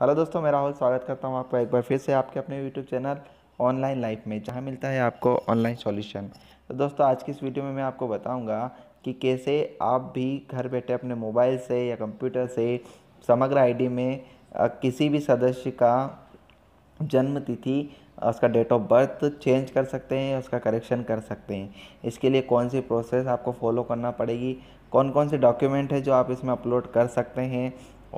hello दोस्तों मैं राहुल स्वागत करता हूँ आपका एक बार फिर से आपके अपने यूट्यूब चैनल ऑनलाइन लाइफ में जहाँ मिलता है आपको ऑनलाइन सॉल्यूशन तो दोस्तों आज की इस वीडियो में मैं आपको बताऊँगा कि कैसे आप भी घर बैठे अपने मोबाइल से या कंप्यूटर से समग्र आईडी में किसी भी सदस्य का जन्म तिथि उसका डेट ऑफ बर्थ चेंज कर सकते हैं उसका करेक्शन कर सकते हैं इसके लिए कौन सी प्रोसेस आपको फॉलो करना पड़ेगी कौन कौन से डॉक्यूमेंट है जो आप इसमें अपलोड कर सकते हैं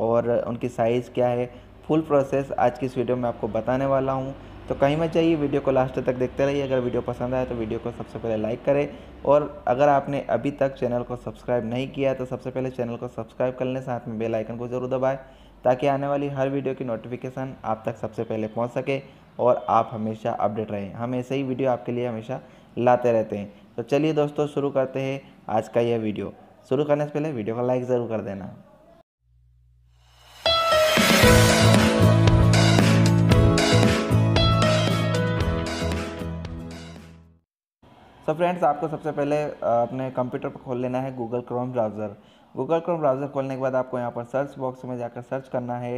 और उनकी साइज़ क्या है फुल प्रोसेस आज की इस वीडियो में आपको बताने वाला हूँ तो कहीं मत जाइए वीडियो को लास्ट तक देखते रहिए अगर वीडियो पसंद आए तो वीडियो को सबसे पहले लाइक करें और अगर आपने अभी तक चैनल को सब्सक्राइब नहीं किया तो सबसे पहले चैनल को सब्सक्राइब कर लें साथ में बेल आइकन को ज़रूर दबाएं ताकि आने वाली हर वीडियो की नोटिफिकेशन आप तक सबसे पहले पहुँच सके और आप हमेशा अपडेट रहें हम ऐसे ही वीडियो आपके लिए हमेशा लाते रहते हैं तो चलिए दोस्तों शुरू करते हैं आज का यह वीडियो शुरू करने से पहले वीडियो को लाइक ज़रूर कर देना तो फ्रेंड्स आपको सबसे पहले अपने कंप्यूटर पर खोल लेना है Google Chrome browser Google Chrome browser खोलने के बाद आपको यहाँ पर सर्च बॉक्स में जाकर सर्च करना है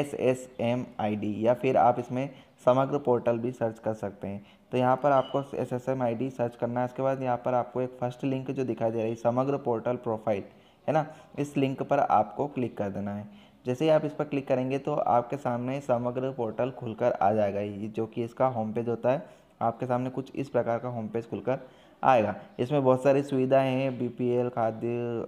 S S M I D या फिर आप इसमें समग्र पोर्टल भी सर्च कर सकते हैं तो यहाँ पर आपको S S M I D search करना है उसके बाद यहाँ पर आपको एक फर्स्ट लिंक जो दिखाई दे रही है समग्र पोर्टल प्रोफाइल है ना इस लिंक पर आपको क्लिक कर देना है जैसे ही आप इस पर क्लिक करेंगे तो आपके सामने समग्र पोर्टल खुलकर आ जाएगा ये जो कि इसका होम पेज होता है आपके सामने कुछ इस प्रकार का होम पेज खुलकर आएगा इसमें बहुत सारी सुविधाएं हैं बी पी एल खाद्य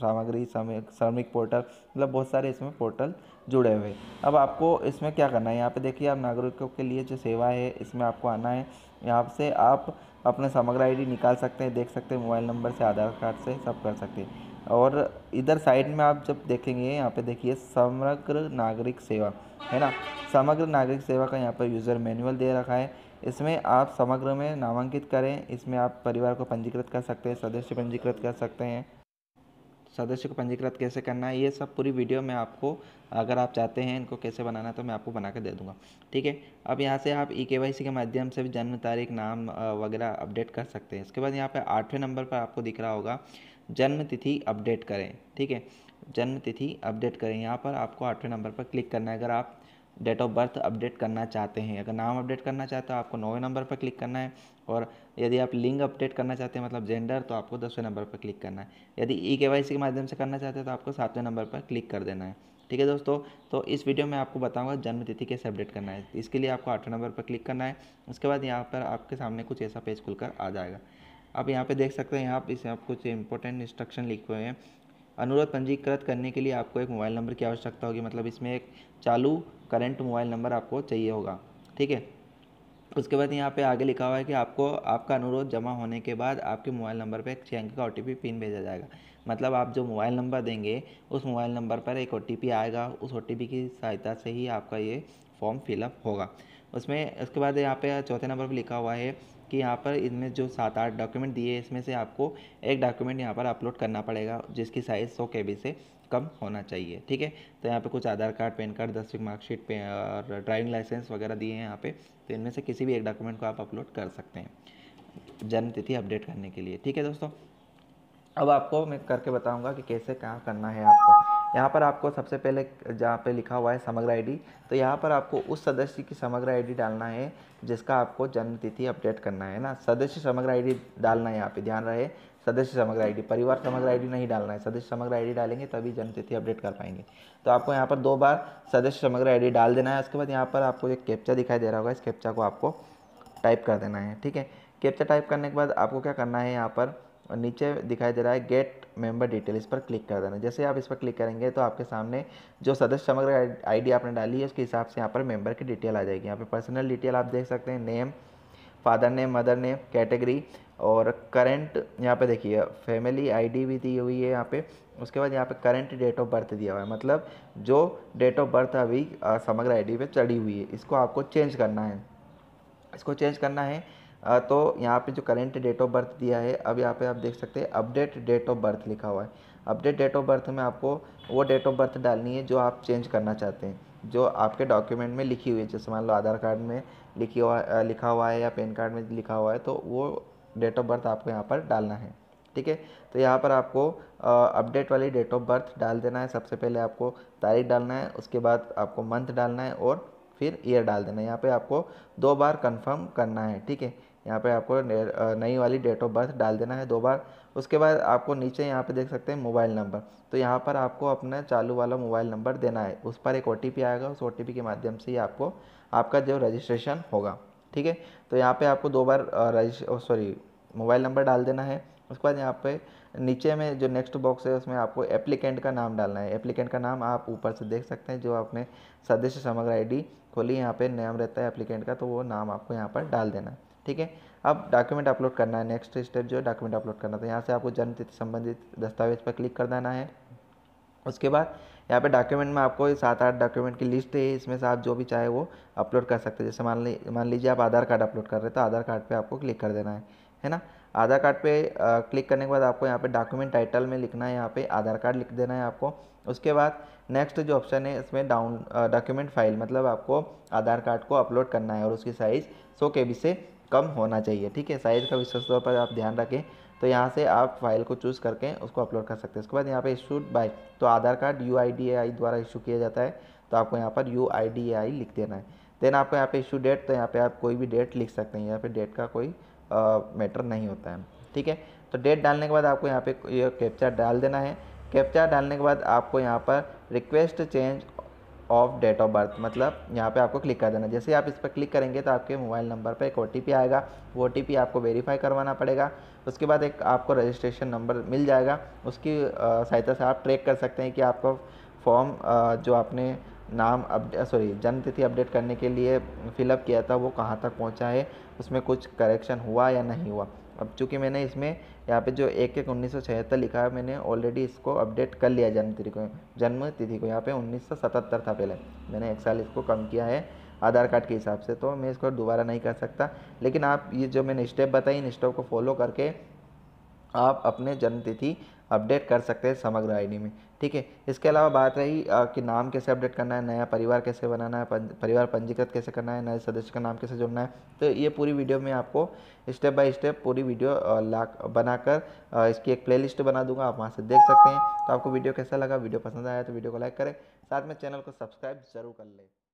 सामग्री श्रमिक श्रमिक पोर्टल मतलब बहुत सारे इसमें पोर्टल जुड़े हुए अब आपको इसमें क्या करना है यहाँ पे देखिए आप नागरिकों के लिए जो सेवा है इसमें आपको आना है यहाँ से आप अपने समग्र आईडी निकाल सकते हैं देख सकते हैं मोबाइल नंबर से आधार कार्ड से सब कर सकते हैं और इधर साइड में आप जब देखेंगे यहाँ पे देखिए समग्र नागरिक सेवा है ना समग्र नागरिक सेवा का यहाँ पर यूज़र मैनुअल दे रखा है इसमें आप समग्र में नामांकित करें इसमें आप परिवार को पंजीकृत कर सकते हैं सदस्य पंजीकृत कर सकते हैं सदस्य को पंजीकृत कैसे करना है ये सब पूरी वीडियो में आपको अगर आप चाहते हैं इनको कैसे बनाना तो मैं आपको बना कर दे दूँगा ठीक है अब यहाँ से आप ई e के के माध्यम से भी जन्म तारीख नाम वगैरह अपडेट कर सकते हैं इसके बाद यहाँ पर आठवें नंबर पर आपको दिख रहा होगा जन्म तिथि अपडेट करें ठीक है जन्म तिथि अपडेट करें यहाँ पर आपको आठवें नंबर पर क्लिक करना है अगर आप डेट ऑफ बर्थ अपडेट करना चाहते हैं अगर नाम अपडेट करना चाहते हो आपको नौवें नंबर पर क्लिक करना है और यदि आप लिंग अपडेट करना चाहते हैं मतलब जेंडर तो आपको दसवें नंबर पर क्लिक करना है यदि ई के के माध्यम से करना चाहते हैं तो आपको सातवें नंबर पर क्लिक कर देना है ठीक है दोस्तों तो इस वीडियो में आपको बताऊंगा जन्म तिथि कैसे अपडेट करना है इसके लिए आपको आठवें नंबर पर क्लिक करना है उसके बाद यहाँ पर आपके सामने कुछ ऐसा पेज खुलकर आ जाएगा आप यहाँ पे देख सकते हैं यहाँ पर इसे आप कुछ इंपॉर्टेंट इंस्ट्रक्शन लिखे हुए हैं अनुरोध पंजीकृत करने के लिए आपको एक मोबाइल नंबर की आवश्यकता होगी मतलब इसमें एक चालू करंट मोबाइल नंबर आपको चाहिए होगा ठीक है उसके बाद यहाँ पे आगे लिखा हुआ है कि आपको आपका अनुरोध जमा होने के बाद आपके मोबाइल नंबर पर एक छः अंक का ओ पिन भेजा जाएगा मतलब आप जो मोबाइल नंबर देंगे उस मोबाइल नंबर पर एक ओ आएगा उस ओ की सहायता से ही आपका ये फॉर्म फिलअप होगा उसमें उसके बाद यहाँ पे चौथे नंबर पर लिखा हुआ है कि यहाँ पर इनमें जो सात आठ डॉक्यूमेंट दिए हैं इसमें से आपको एक डॉक्यूमेंट यहाँ पर अपलोड करना पड़ेगा जिसकी साइज़ सौ के से कम होना चाहिए ठीक है तो यहाँ पे कुछ आधार कार्ड पैन कार्ड दसवीं मार्कशीट पे और ड्राइविंग लाइसेंस वगैरह दिए हैं यहाँ पे तो इनमें से किसी भी एक डॉक्यूमेंट को आप अपलोड कर सकते हैं जन्मतिथि अपडेट करने के लिए ठीक है दोस्तों अब आपको मैं करके बताऊँगा कि कैसे कहाँ करना है आपको यहाँ पर आपको सबसे पहले जहाँ पे लिखा हुआ है समग्र आईडी तो यहाँ पर आपको उस सदस्य की समग्र आईडी डालना है जिसका आपको जन्मतिथि अपडेट करना है ना सदस्य समग्र आईडी डालना है यहाँ पे ध्यान रहे सदस्य समग्र आईडी परिवार समग्र आईडी नहीं डालना है सदस्य समग्र आईडी डालेंगे तभी जन्मतिथि अपडेट कर पाएंगे तो आपको यहाँ पर दो बार सदस्य समग्र आई डाल देना है उसके बाद यहाँ पर आपको एक कैप्चा दिखाई दे रहा होगा इस कैप्चा को आपको टाइप कर देना है ठीक है कैप्चा टाइप करने के बाद आपको क्या करना है यहाँ पर और नीचे दिखाई दे रहा है गेट मेंबर डिटेल इस पर क्लिक कर देना जैसे आप इस पर क्लिक करेंगे तो आपके सामने जो सदस्य समग्र आईडी आपने डाली है उसके हिसाब से यहाँ पर मेंबर की डिटेल आ जाएगी यहाँ पर पर्सनल डिटेल आप देख सकते हैं name father name mother name category और करंट यहाँ पे देखिए फैमिली आईडी भी दी हुई है यहाँ पे उसके बाद यहाँ पे करंट डेट ऑफ बर्थ दिया हुआ है मतलब जो डेट ऑफ बर्थ अभी समग्र आई डी चढ़ी हुई है इसको आपको चेंज करना है इसको चेंज करना है तो यहाँ पे जो करेंट डेट ऑफ बर्थ दिया है अब यहाँ पे आप देख सकते हैं अपडेट डेट ऑफ बर्थ लिखा हुआ है अपडेट डेट ऑफ बर्थ में आपको वो डेट ऑफ बर्थ डालनी है जो आप चेंज करना चाहते हैं जो आपके डॉक्यूमेंट में लिखी हुई है जैसे मान लो आधार कार्ड में लिखी हुआ लिखा हुआ है या पेन कार्ड में लिखा हुआ है तो वो डेट ऑफ बर्थ आपको यहाँ पर डालना है ठीक है तो यहाँ पर आपको अपडेट वाली डेट ऑफ बर्थ डाल देना है सबसे पहले आपको तारीख डालना है उसके बाद आपको मंथ डालना है और फिर ईयर डाल देना है यहाँ पर आपको दो बार कन्फर्म करना है ठीक है यहाँ पे आपको नई वाली डेट ऑफ बर्थ डाल देना है दो बार उसके बाद आपको नीचे यहाँ पे देख सकते हैं मोबाइल नंबर तो यहाँ पर आपको अपना चालू वाला मोबाइल नंबर देना है उस पर एक ओ आएगा उस ओ के माध्यम से ही आपको आपका जो रजिस्ट्रेशन होगा ठीक है तो यहाँ पर आपको दो बार सॉरी मोबाइल नंबर डाल देना है उसके बाद यहाँ पे नीचे में जो नेक्स्ट बॉक्स है उसमें आपको एप्लीकेंट का नाम डालना है एप्लीकेंट का नाम आप ऊपर से देख सकते हैं जो आपने सदस्य समग्र आईडी खोली यहाँ पे नाम रहता है एप्लीकेंट का तो वो नाम आपको यहाँ पर डाल देना है ठीक है अब डॉक्यूमेंट अपलोड करना है नेक्स्ट स्टेप जो है डॉक्यूमेंट अपलोड करना था तो यहाँ से आपको जन्म तिथि संबंधित दस्तावेज पर क्लिक कर देना है उसके बाद यहाँ पे डॉक्यूमेंट में आपको सात आठ डॉक्यूमेंट की लिस्ट है इसमें से आप जो भी चाहे वो अपलोड कर सकते हैं जैसे मान ली मान लीजिए आप आधार कार्ड अपलोड कर रहे तो आधार कार्ड पर आपको क्लिक कर देना है है ना आधार कार्ड पर क्लिक करने के बाद आपको यहाँ पे डॉक्यूमेंट टाइटल में लिखना है यहाँ पर आधार कार्ड लिख देना है आपको उसके बाद नेक्स्ट जो ऑप्शन है इसमें डाउन डॉक्यूमेंट फाइल मतलब आपको आधार कार्ड को अपलोड करना है और उसकी साइज़ सौ के बी से कम होना चाहिए ठीक है साइज़ का विशेष तौर पर आप ध्यान रखें तो यहाँ से आप फाइल को चूज़ करके उसको अपलोड कर सकते हैं उसके बाद यहाँ पे इशू बाय तो आधार कार्ड यू द्वारा इशू किया जाता है तो आपको यहाँ पर यू लिख देना है देन आपको यहाँ पे इशू डेट तो यहाँ पे आप कोई भी डेट लिख सकते हैं यहाँ पे डेट का कोई मैटर नहीं होता है ठीक है तो डेट डालने के बाद आपको यहाँ पे ये कैप्चा डाल देना है कैप्चा डालने के बाद आपको यहाँ पर request change of date of birth मतलब यहाँ पे आपको क्लिक कर देना जैसे आप इस पर क्लिक करेंगे तो आपके मोबाइल नंबर पे एक ओ आएगा वो ओ आपको वेरीफाई करवाना पड़ेगा उसके बाद एक आपको रजिस्ट्रेशन नंबर मिल जाएगा उसकी सहायता से आप ट्रैक कर सकते हैं कि आपका फॉर्म जो आपने नाम अपडे सॉरी जन्म तिथि अपडेट करने के लिए फिलअप किया था वो कहाँ तक पहुँचा है उसमें कुछ करेक्शन हुआ या नहीं हुआ अब चूँकि मैंने इसमें यहाँ पे जो एक एक उन्नीस सौ छिहत्तर लिखा है मैंने ऑलरेडी इसको अपडेट कर लिया जन्म तिथि को जन्म तिथि को यहाँ पे उन्नीस सौ सतहत्तर था पहले मैंने एक साल इसको कम किया है आधार कार्ड के हिसाब से तो मैं इसको दोबारा नहीं कर सकता लेकिन आप ये जो मैंने स्टेप बताई इन स्टेप को फॉलो करके आप अपने जन्म तिथि अपडेट कर सकते हैं समग्र आईडी में ठीक है इसके अलावा बात रही कि नाम कैसे अपडेट करना है नया परिवार कैसे बनाना है परिवार पंजीकृत कैसे करना है नए सदस्य का नाम कैसे जुड़ना है तो ये पूरी वीडियो में आपको स्टेप बाय स्टेप पूरी वीडियो ला बनाकर इसकी एक प्लेलिस्ट बना दूंगा आप वहाँ से देख सकते हैं तो आपको वीडियो कैसा लगा वीडियो पसंद आया तो वीडियो को लाइक करें साथ में चैनल को सब्सक्राइब जरूर कर लें